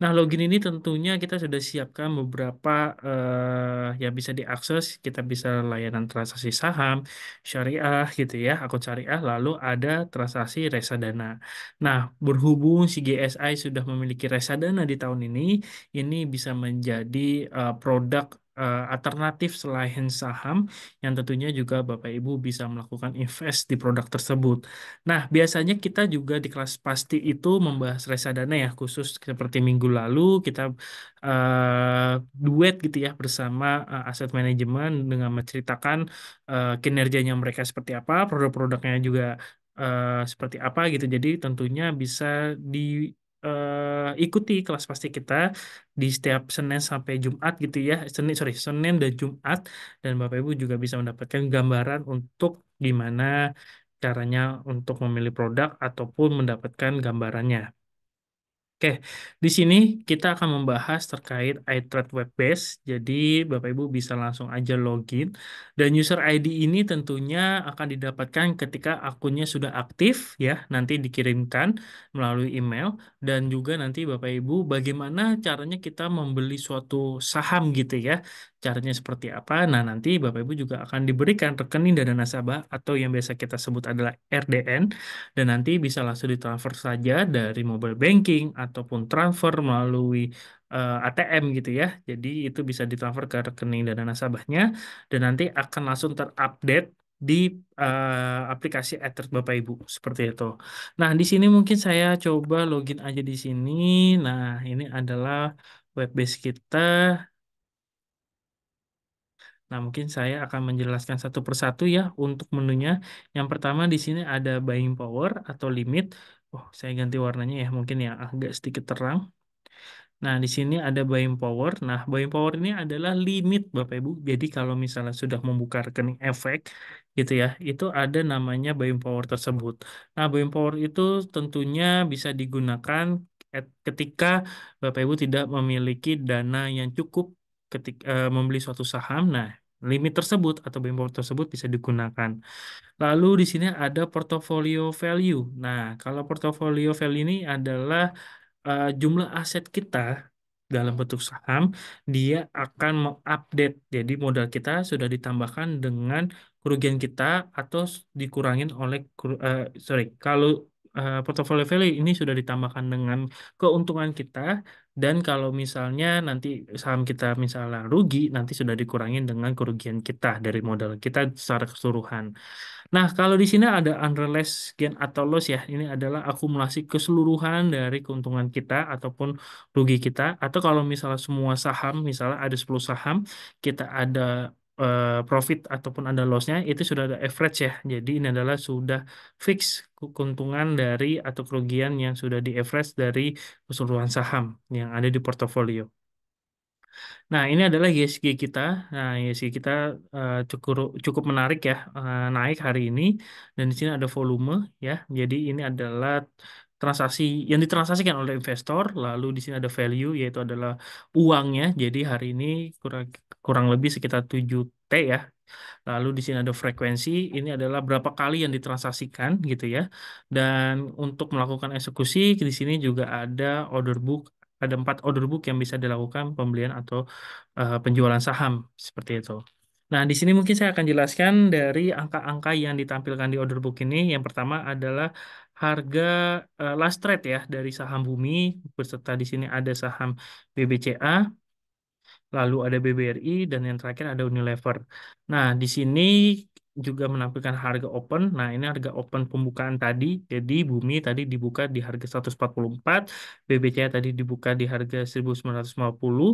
Nah, login ini tentunya kita sudah siapkan beberapa uh, eh, yang bisa diakses. Kita bisa layanan transaksi saham, syariah gitu ya, akun syariah, lalu ada transaksi reksadana. Nah, berhubung si GSI sudah memiliki reksadana di tahun ini, ini bisa menjadi uh, produk Eh, alternatif selain saham yang tentunya juga Bapak Ibu bisa melakukan invest di produk tersebut. Nah, biasanya kita juga di kelas pasti itu membahas reksadana ya khusus seperti minggu lalu kita uh, duet gitu ya bersama uh, aset manajemen dengan menceritakan uh, kinerjanya mereka seperti apa, produk-produknya juga Uh, seperti apa gitu. Jadi tentunya bisa di uh, ikuti kelas pasti kita di setiap Senin sampai Jumat gitu ya. Senin sorry, Senin dan Jumat dan Bapak Ibu juga bisa mendapatkan gambaran untuk gimana caranya untuk memilih produk ataupun mendapatkan gambarannya. Oke, di sini kita akan membahas terkait iThread web-based. Jadi Bapak Ibu bisa langsung aja login dan user ID ini tentunya akan didapatkan ketika akunnya sudah aktif ya, nanti dikirimkan melalui email dan juga nanti Bapak Ibu bagaimana caranya kita membeli suatu saham gitu ya caranya seperti apa. Nah, nanti Bapak Ibu juga akan diberikan rekening dana nasabah atau yang biasa kita sebut adalah RDN dan nanti bisa langsung ditransfer saja dari mobile banking ataupun transfer melalui eh, ATM gitu ya. Jadi itu bisa ditransfer ke rekening dana nasabahnya dan nanti akan langsung terupdate di uh, aplikasi Ether Bapak Ibu seperti itu. Nah, di sini mungkin saya coba login aja di sini. Nah, ini adalah web base kita Nah, mungkin saya akan menjelaskan satu persatu ya untuk menunya. Yang pertama di sini ada buying power atau limit. Oh, saya ganti warnanya ya, mungkin yang agak sedikit terang. Nah, di sini ada buying power. Nah, buying power ini adalah limit Bapak Ibu. Jadi kalau misalnya sudah membuka rekening efek gitu ya, itu ada namanya buying power tersebut. Nah, buying power itu tentunya bisa digunakan ketika Bapak Ibu tidak memiliki dana yang cukup ketika uh, eh, membeli suatu saham. Nah, limit tersebut atau BMPOR tersebut bisa digunakan. Lalu di sini ada portfolio value. Nah, kalau portfolio value ini adalah uh, jumlah aset kita dalam bentuk saham, dia akan mengupdate. Jadi modal kita sudah ditambahkan dengan kerugian kita atau dikurangin oleh uh, sorry, kalau uh, portofolio value ini sudah ditambahkan dengan keuntungan kita dan kalau misalnya nanti saham kita misalnya rugi nanti sudah dikurangin dengan kerugian kita dari modal kita secara keseluruhan. Nah, kalau di sini ada unrealized gain atau loss ya. Ini adalah akumulasi keseluruhan dari keuntungan kita ataupun rugi kita atau kalau misalnya semua saham misalnya ada 10 saham kita ada Eh, profit ataupun ada lossnya itu sudah ada average ya. Jadi ini adalah sudah fix keuntungan dari atau kerugian yang sudah di average dari keseluruhan saham yang ada di portofolio. Nah, ini adalah ISG kita. Nah, ISG kita uh, eh, cukup cukup menarik ya, uh, naik hari ini dan di sini ada volume ya. Jadi ini adalah transaksi yang ditransaksikan oleh investor lalu di sini ada value yaitu adalah uangnya jadi hari ini kurang kurang lebih sekitar 7T ya lalu di sini ada frekuensi ini adalah berapa kali yang ditransaksikan gitu ya dan untuk melakukan eksekusi di sini juga ada order book ada empat order book yang bisa dilakukan pembelian atau uh, penjualan saham seperti itu. Nah, di sini mungkin saya akan jelaskan dari angka-angka yang ditampilkan di order book ini. Yang pertama adalah harga uh, last trade ya dari saham Bumi beserta di sini ada saham BBCA, lalu ada BBRI dan yang terakhir ada Unilever. Nah, di sini juga menampilkan harga open. Nah, ini harga open pembukaan tadi. Jadi Bumi tadi dibuka di harga 144, BBC tadi dibuka di harga 1950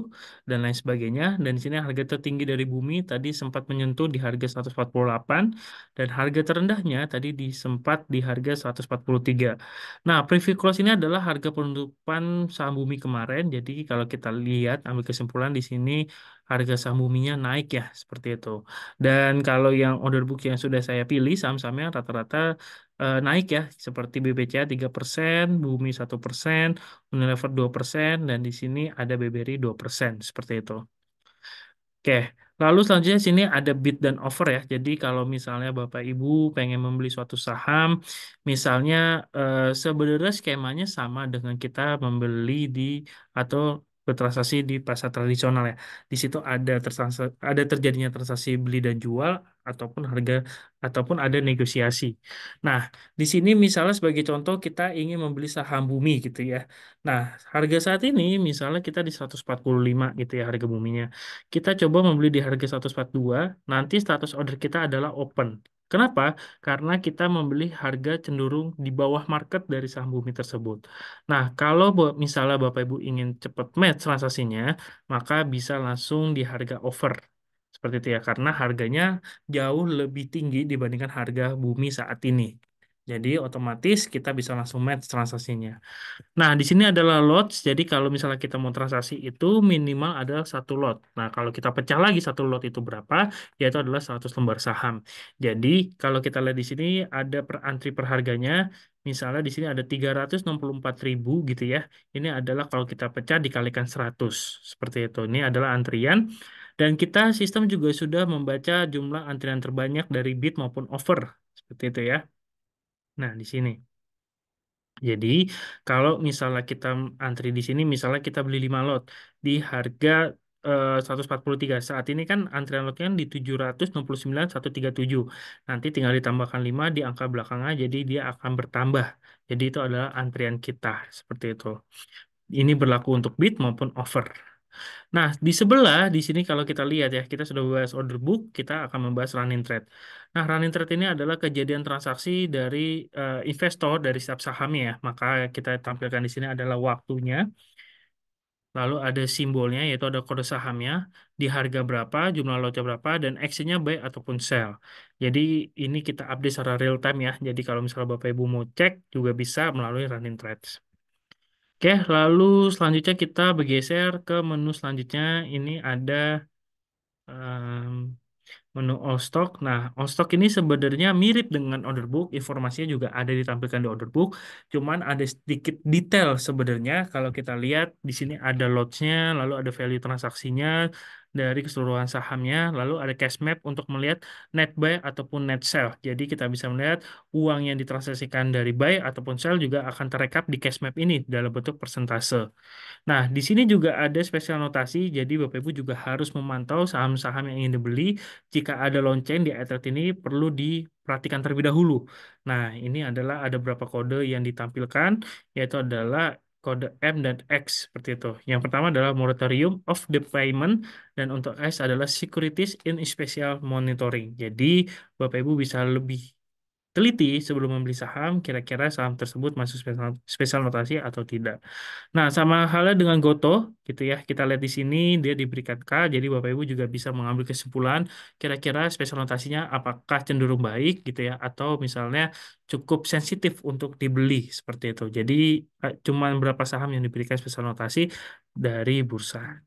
dan lain sebagainya. Dan di sini harga tertinggi dari Bumi tadi sempat menyentuh di harga 148 dan harga terendahnya tadi disempat di harga 143. Nah, preview close ini adalah harga penutupan saham Bumi kemarin. Jadi kalau kita lihat ambil kesimpulan di sini harga saham buminya naik ya seperti itu. Dan kalau yang order book yang sudah saya pilih saham-sahamnya rata-rata uh, naik ya seperti BBCA 3%, Bumi 1%, Unilever 2% dan di sini ada BBRI 2% seperti itu. Oke, Lalu selanjutnya sini ada bid dan offer ya. Jadi kalau misalnya Bapak Ibu pengen membeli suatu saham, misalnya eh, sebenarnya skemanya sama dengan kita membeli di atau bertransaksi di pasar tradisional ya. Di situ ada transaksi, ada terjadinya transaksi beli dan jual ataupun harga ataupun ada negosiasi. Nah, di sini misalnya sebagai contoh kita ingin membeli saham bumi gitu ya. Nah, harga saat ini misalnya kita di 145 gitu ya harga buminya. Kita coba membeli di harga 142, nanti status order kita adalah open Kenapa? Karena kita membeli harga cenderung di bawah market dari saham bumi tersebut. Nah, kalau misalnya Bapak Ibu ingin cepat match transaksinya, maka bisa langsung di harga over. Seperti itu ya, karena harganya jauh lebih tinggi dibandingkan harga bumi saat ini. Jadi otomatis kita bisa langsung match transaksinya. Nah, di sini adalah lot. Jadi kalau misalnya kita mau transaksi itu minimal ada satu lot. Nah, kalau kita pecah lagi satu lot itu berapa? Yaitu adalah 100 lembar saham. Jadi kalau kita lihat di sini ada per antri per harganya. Misalnya di sini ada ribu gitu ya. Ini adalah kalau kita pecah dikalikan 100. Seperti itu. Ini adalah antrian. Dan kita sistem juga sudah membaca jumlah antrian terbanyak dari bid maupun offer. Seperti itu ya. Nah, di sini. Jadi, kalau misalnya kita antri di sini, misalnya kita beli 5 lot di harga eh, 143. Saat ini kan antrian lotnya kan di 769.137. Nanti tinggal ditambahkan 5 di angka belakangnya, jadi dia akan bertambah. Jadi itu adalah antrian kita, seperti itu. Ini berlaku untuk bid maupun offer. Nah, di sebelah di sini kalau kita lihat ya, kita sudah membahas order book, kita akan membahas running trade. Nah, running trade ini adalah kejadian transaksi dari uh, investor dari setiap sahamnya ya. Maka kita tampilkan di sini adalah waktunya. Lalu ada simbolnya yaitu ada kode sahamnya, di harga berapa, jumlah lotnya berapa dan action-nya buy ataupun sell. Jadi ini kita update secara real time ya. Jadi kalau misalnya Bapak Ibu mau cek juga bisa melalui running trades. Oke, lalu selanjutnya kita bergeser ke menu selanjutnya. Ini ada um, menu all stock. Nah, all stock ini sebenarnya mirip dengan order book, informasinya juga ada ditampilkan di order book, cuman ada sedikit detail sebenarnya. Kalau kita lihat di sini ada lotnya, lalu ada value transaksinya, dari keseluruhan sahamnya, lalu ada cash map untuk melihat net buy ataupun net sell. Jadi kita bisa melihat uang yang ditransaksikan dari buy ataupun sell juga akan terekap di cash map ini dalam bentuk persentase. Nah, di sini juga ada spesial notasi, jadi Bapak Ibu juga harus memantau saham-saham yang ingin dibeli. Jika ada lonceng di outlet ini perlu diperhatikan terlebih dahulu. Nah, ini adalah ada beberapa kode yang ditampilkan, yaitu adalah kode M dan X seperti itu. Yang pertama adalah moratorium of the payment dan untuk S adalah securities in special monitoring. Jadi Bapak Ibu bisa lebih teliti sebelum membeli saham, kira-kira saham tersebut masuk spesial, spesial notasi atau tidak. Nah, sama halnya dengan Goto, gitu ya. Kita lihat di sini dia diberikan K, jadi Bapak Ibu juga bisa mengambil kesimpulan kira-kira spesial notasinya apakah cenderung baik, gitu ya, atau misalnya cukup sensitif untuk dibeli seperti itu. Jadi, eh, cuman berapa saham yang diberikan spesial notasi dari bursa.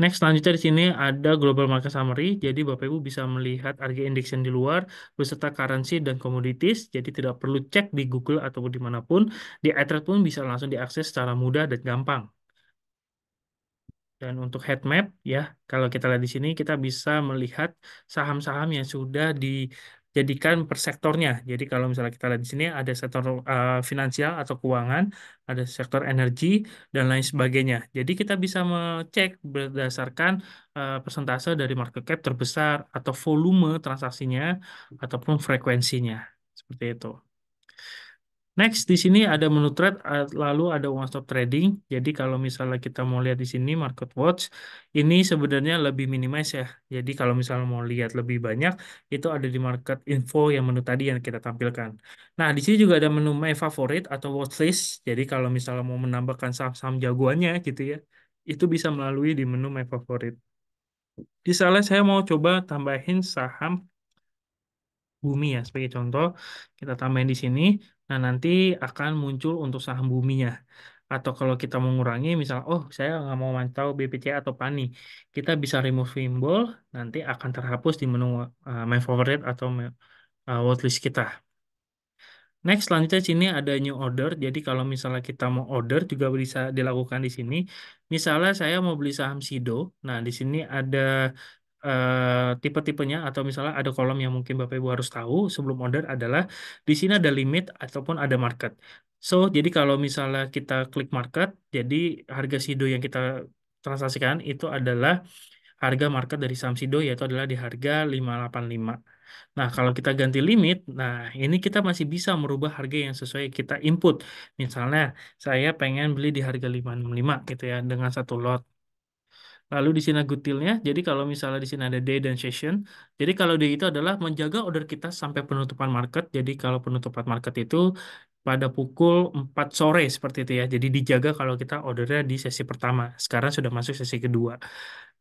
Next, selanjutnya di sini ada global market summary. Jadi Bapak Ibu bisa melihat harga indeks yang di luar beserta currency dan commodities. Jadi tidak perlu cek di Google ataupun dimanapun. Di iTrade pun bisa langsung diakses secara mudah dan gampang. Dan untuk head map ya, kalau kita lihat di sini kita bisa melihat saham-saham yang sudah di jadikan per sektornya. Jadi kalau misalnya kita lihat di sini ada sektor uh, finansial atau keuangan, ada sektor energi dan lain sebagainya. Jadi kita bisa mengecek berdasarkan uh, persentase dari market cap terbesar atau volume transaksinya ataupun frekuensinya. Seperti itu. Next, di sini ada menu trade, lalu ada one stop trading. Jadi kalau misalnya kita mau lihat di sini market watch, ini sebenarnya lebih minimize ya. Jadi kalau misalnya mau lihat lebih banyak, itu ada di market info yang menu tadi yang kita tampilkan. Nah, di sini juga ada menu my favorite atau watch list. Jadi kalau misalnya mau menambahkan saham-saham jagoannya gitu ya, itu bisa melalui di menu my favorite. Di sana saya mau coba tambahin saham bumi ya sebagai contoh kita tambahin di sini Nah, nanti akan muncul untuk saham buminya. Atau kalau kita mengurangi, misal, oh saya nggak mau mantau BPC atau PANI, kita bisa remove symbol, nanti akan terhapus di menu uh, My Favorite atau uh, Watchlist kita. Next, selanjutnya sini ada new order. Jadi kalau misalnya kita mau order juga bisa dilakukan di sini. Misalnya saya mau beli saham Sido. Nah, di sini ada Eh, tipe-tipenya atau misalnya ada kolom yang mungkin Bapak Ibu harus tahu sebelum order adalah di sini ada limit ataupun ada market. So, jadi kalau misalnya kita klik market, jadi harga Sido yang kita transaksikan itu adalah harga market dari saham Sido yaitu adalah di harga 585. Nah, kalau kita ganti limit, nah ini kita masih bisa merubah harga yang sesuai kita input. Misalnya, saya pengen beli di harga 565 gitu ya dengan satu lot. Lalu di sini good jadi kalau misalnya di sini ada day dan session, jadi kalau day itu adalah menjaga order kita sampai penutupan market. Jadi kalau penutupan market itu pada pukul 4 sore seperti itu ya. Jadi dijaga kalau kita ordernya di sesi pertama. Sekarang sudah masuk sesi kedua.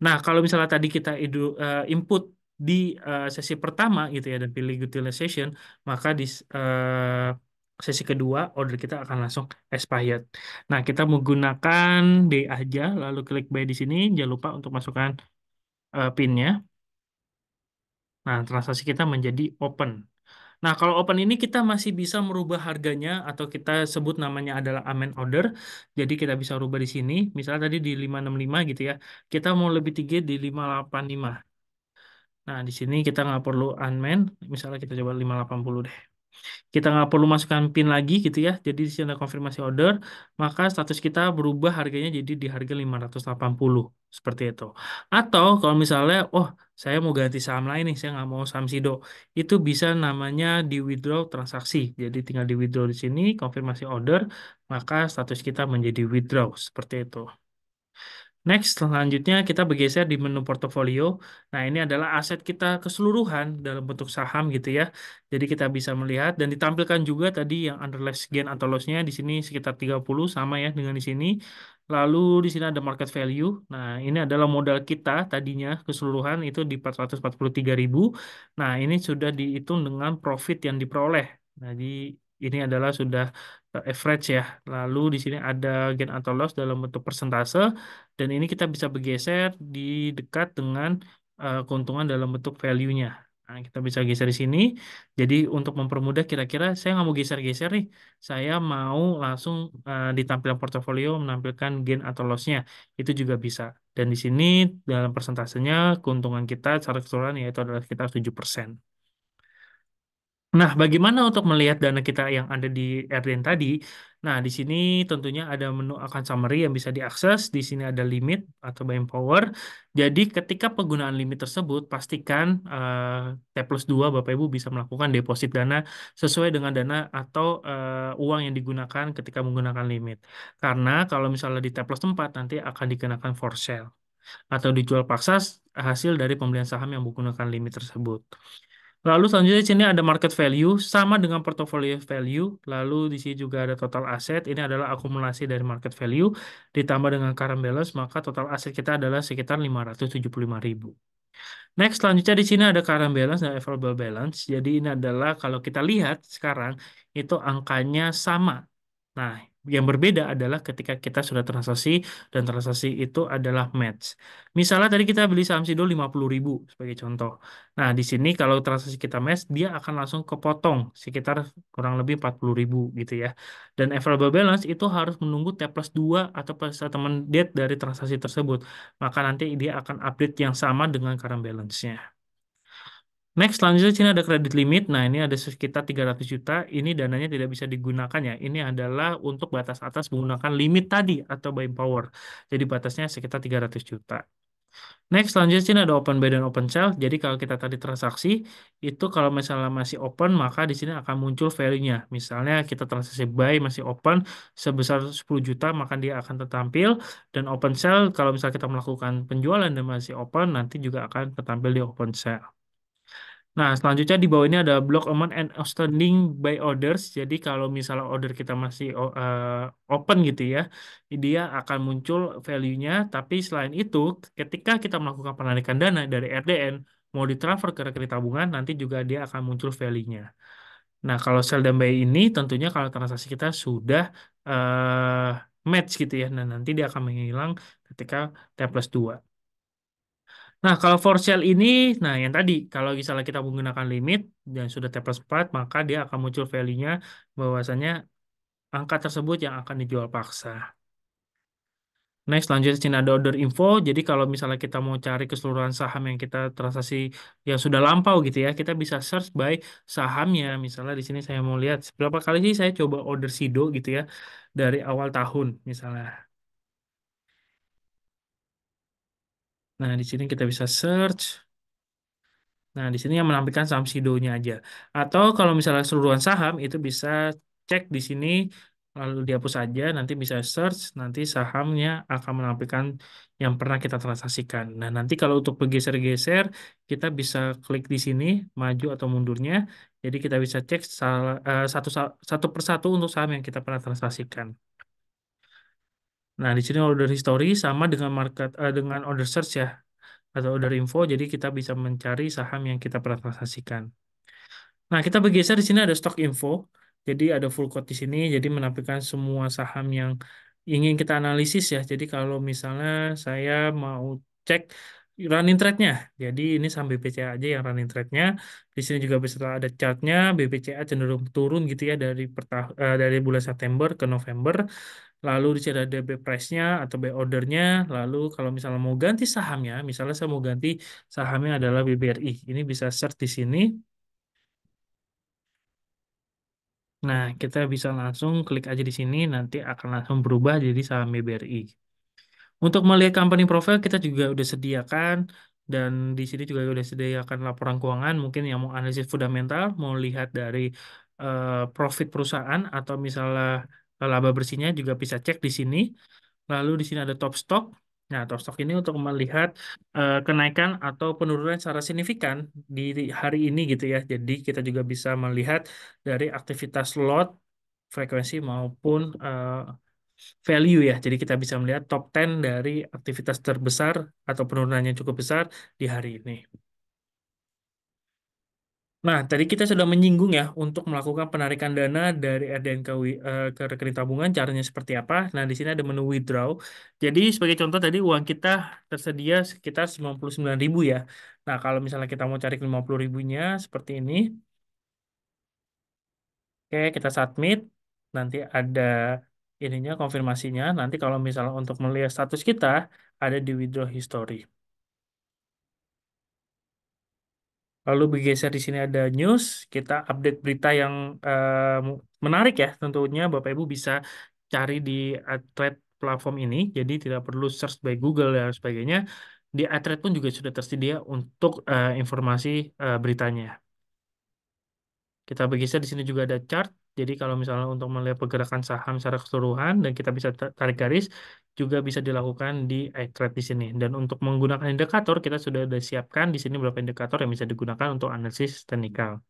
Nah, kalau misalnya tadi kita eh, input di eh, sesi pertama gitu ya dan pilih good session, maka di uh, eh, sesi kedua order kita akan langsung expired. Nah, kita menggunakan D aja, lalu klik buy di sini. Jangan lupa untuk masukkan uh, pinnya. Nah, transaksi kita menjadi open. Nah, kalau open ini kita masih bisa merubah harganya atau kita sebut namanya adalah amend order. Jadi kita bisa rubah di sini. Misalnya tadi di 565 gitu ya. Kita mau lebih tinggi di 585. Nah, di sini kita nggak perlu unman. Misalnya kita coba 580 deh kita nggak perlu masukkan pin lagi gitu ya. Jadi di sini ada konfirmasi order, maka status kita berubah harganya jadi di harga 580 seperti itu. Atau kalau misalnya oh saya mau ganti saham lain nih, saya nggak mau saham Sido. Itu bisa namanya di withdraw transaksi. Jadi tinggal di withdraw di sini, konfirmasi order, maka status kita menjadi withdraw seperti itu. Next, selanjutnya kita bergeser di menu portofolio. Nah, ini adalah aset kita keseluruhan dalam bentuk saham gitu ya. Jadi kita bisa melihat dan ditampilkan juga tadi yang underlying gain atau loss-nya di sini sekitar 30 sama ya dengan di sini. Lalu di sini ada market value. Nah, ini adalah modal kita tadinya keseluruhan itu di 443.000. Nah, ini sudah dihitung dengan profit yang diperoleh. Jadi ini adalah sudah eh, average ya. Lalu di sini ada gain atau loss dalam bentuk persentase dan ini kita bisa bergeser di dekat dengan uh, keuntungan dalam bentuk value-nya. Nah, kita bisa geser di sini. Jadi untuk mempermudah kira-kira saya nggak mau geser-geser nih. Saya mau langsung uh, eh, di tampilan portofolio menampilkan gain atau loss-nya. Itu juga bisa. Dan di sini dalam persentasenya keuntungan kita secara keseluruhan yaitu adalah sekitar 7%. Nah, bagaimana untuk melihat dana kita yang ada di RDN tadi? Nah, di sini tentunya ada menu akan summary yang bisa diakses. Di sini ada limit atau buy power. Jadi, ketika penggunaan limit tersebut, pastikan uh, T plus 2 Bapak Ibu bisa melakukan deposit dana sesuai dengan dana atau uh, uang yang digunakan ketika menggunakan limit. Karena kalau misalnya di T plus 4 nanti akan dikenakan for sale atau dijual paksa hasil dari pembelian saham yang menggunakan limit tersebut. Lalu selanjutnya di sini ada market value sama dengan portfolio value. Lalu di sini juga ada total aset. Ini adalah akumulasi dari market value ditambah dengan current balance maka total aset kita adalah sekitar 575.000. Next, selanjutnya di sini ada current balance dan available balance. Jadi ini adalah kalau kita lihat sekarang itu angkanya sama. Nah, yang berbeda adalah ketika kita sudah transaksi dan transaksi itu adalah match. Misalnya tadi kita beli saham Sido 50.000 sebagai contoh. Nah, di sini kalau transaksi kita match, dia akan langsung kepotong sekitar kurang lebih 40.000 gitu ya. Dan available balance itu harus menunggu T plus 2 atau plus settlement date dari transaksi tersebut. Maka nanti dia akan update yang sama dengan current balance-nya. Next, selanjutnya Cina ada kredit limit. Nah, ini ada sekitar 300 juta. Ini dananya tidak bisa digunakan ya. Ini adalah untuk batas atas menggunakan limit tadi atau buying power. Jadi batasnya sekitar 300 juta. Next, selanjutnya Cina ada open buy dan open sell. Jadi kalau kita tadi transaksi, itu kalau misalnya masih open, maka di sini akan muncul value-nya. Misalnya kita transaksi buy masih open sebesar 10 juta, maka dia akan tertampil. Dan open sell, kalau misalnya kita melakukan penjualan dan masih open, nanti juga akan tertampil di open sell. Nah, selanjutnya di bawah ini ada block amount and outstanding by orders. Jadi kalau misalnya order kita masih uh, open gitu ya, dia akan muncul value-nya. Tapi selain itu, ketika kita melakukan penarikan dana dari RDN, mau ditransfer ke rekening tabungan, nanti juga dia akan muncul value-nya. Nah, kalau sell dan buy ini tentunya kalau transaksi kita sudah uh, match gitu ya. Nah, nanti dia akan menghilang ketika T plus 2. Nah, kalau for sale ini, nah yang tadi, kalau misalnya kita menggunakan limit dan sudah T plus 4, maka dia akan muncul value-nya bahwasanya angka tersebut yang akan dijual paksa. Next, lanjut sini ada order info. Jadi kalau misalnya kita mau cari keseluruhan saham yang kita transaksi yang sudah lampau gitu ya, kita bisa search by sahamnya. Misalnya di sini saya mau lihat berapa kali sih saya coba order Sido gitu ya dari awal tahun misalnya. Nah, di sini kita bisa search. Nah, di sini yang menampilkan saham sido aja. Atau kalau misalnya seluruhan saham itu bisa cek di sini lalu dihapus aja nanti bisa search nanti sahamnya akan menampilkan yang pernah kita transaksikan. Nah, nanti kalau untuk bergeser-geser kita bisa klik di sini maju atau mundurnya. Jadi kita bisa cek eh, satu satu persatu untuk saham yang kita pernah transaksikan. Nah, di sini order history sama dengan market uh, dengan order search ya atau order info jadi kita bisa mencari saham yang kita pernah transaksikan. Nah, kita bergeser di sini ada stock info. Jadi ada full quote di sini jadi menampilkan semua saham yang ingin kita analisis ya. Jadi kalau misalnya saya mau cek running trade-nya. Jadi ini saham BPCA aja yang running trade-nya. Di sini juga bisa ada chart-nya BPCA cenderung turun gitu ya dari eh, dari bulan September ke November lalu sini ada buy price-nya atau buy order-nya, lalu kalau misalnya mau ganti sahamnya, misalnya saya mau ganti sahamnya adalah BBRI. Ini bisa search di sini. Nah, kita bisa langsung klik aja di sini, nanti akan langsung berubah jadi saham BBRI. Untuk melihat company profile, kita juga udah sediakan dan di sini juga udah sediakan laporan keuangan mungkin yang mau analisis fundamental mau lihat dari eh, profit perusahaan atau misalnya laba bersihnya juga bisa cek di sini. Lalu di sini ada top stock. Nah, top stock ini untuk melihat uh, kenaikan atau penurunan secara signifikan di hari ini gitu ya. Jadi kita juga bisa melihat dari aktivitas lot, frekuensi maupun uh, value ya. Jadi kita bisa melihat top 10 dari aktivitas terbesar atau penurunannya cukup besar di hari ini. Nah, tadi kita sudah menyinggung ya untuk melakukan penarikan dana dari RDN ke, eh, ke rekening tabungan, caranya seperti apa. Nah, di sini ada menu withdraw. Jadi, sebagai contoh tadi uang kita tersedia sekitar 99.000 ya. Nah, kalau misalnya kita mau cari puluh ribunya seperti ini. Oke, kita submit. Nanti ada ininya konfirmasinya. Nanti kalau misalnya untuk melihat status kita ada di withdraw history. Lalu bergeser di sini ada news, kita update berita yang uh, menarik ya tentunya Bapak Ibu bisa cari di thread platform ini, jadi tidak perlu search by Google dan sebagainya. Di Adthread pun juga sudah tersedia untuk uh, informasi uh, beritanya. Kita bergeser di sini juga ada chart. Jadi kalau misalnya untuk melihat pergerakan saham secara keseluruhan dan kita bisa tarik garis juga bisa dilakukan di iTrade di sini. Dan untuk menggunakan indikator kita sudah ada siapkan di sini beberapa indikator yang bisa digunakan untuk analisis teknikal.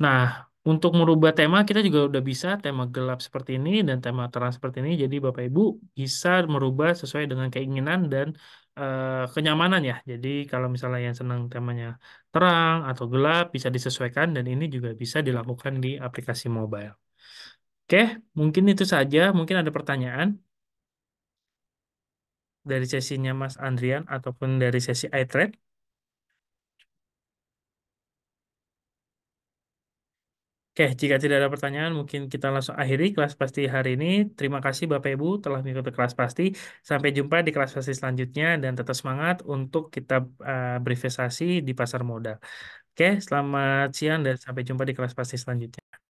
Nah, untuk merubah tema kita juga sudah bisa tema gelap seperti ini dan tema terang seperti ini. Jadi Bapak Ibu bisa merubah sesuai dengan keinginan dan eh, kenyamanan ya. Jadi kalau misalnya yang senang temanya terang atau gelap bisa disesuaikan dan ini juga bisa dilakukan di aplikasi mobile. Oke, mungkin itu saja. Mungkin ada pertanyaan dari sesinya Mas Andrian ataupun dari sesi iTrade. Oke, jika tidak ada pertanyaan, mungkin kita langsung akhiri kelas pasti hari ini. Terima kasih Bapak Ibu telah mengikuti kelas pasti. Sampai jumpa di kelas pasti selanjutnya dan tetap semangat untuk kita uh, berinvestasi di pasar modal. Oke, selamat siang dan sampai jumpa di kelas pasti selanjutnya.